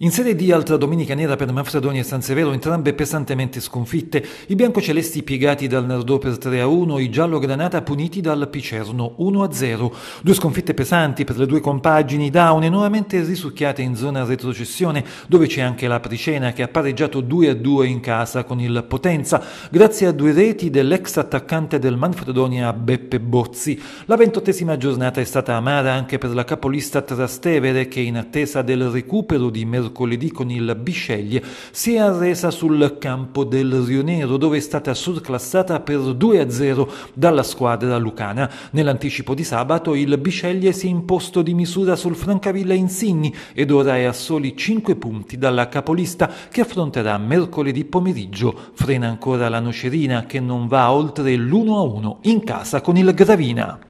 In Serie D, altra domenica nera per Manfredonia e San Severo, entrambe pesantemente sconfitte. I biancocelesti piegati dal Nardò per 3-1, i giallo-granata puniti dal Picerno 1-0. Due sconfitte pesanti per le due compagini Daune, nuovamente risucchiate in zona retrocessione, dove c'è anche la Pricena che ha pareggiato 2-2 in casa con il Potenza, grazie a due reti dell'ex attaccante del Manfredonia Beppe Bozzi. La ventottesima giornata è stata amara anche per la capolista Trastevere, che in attesa del recupero di Merlino mercoledì con il Bisceglie, si è arresa sul campo del Rionero, dove è stata surclassata per 2-0 dalla squadra lucana. Nell'anticipo di sabato il Bisceglie si è imposto di misura sul Francavilla Insigni ed ora è a soli 5 punti dalla capolista che affronterà mercoledì pomeriggio. Frena ancora la Nocerina che non va oltre l'1-1 in casa con il Gravina.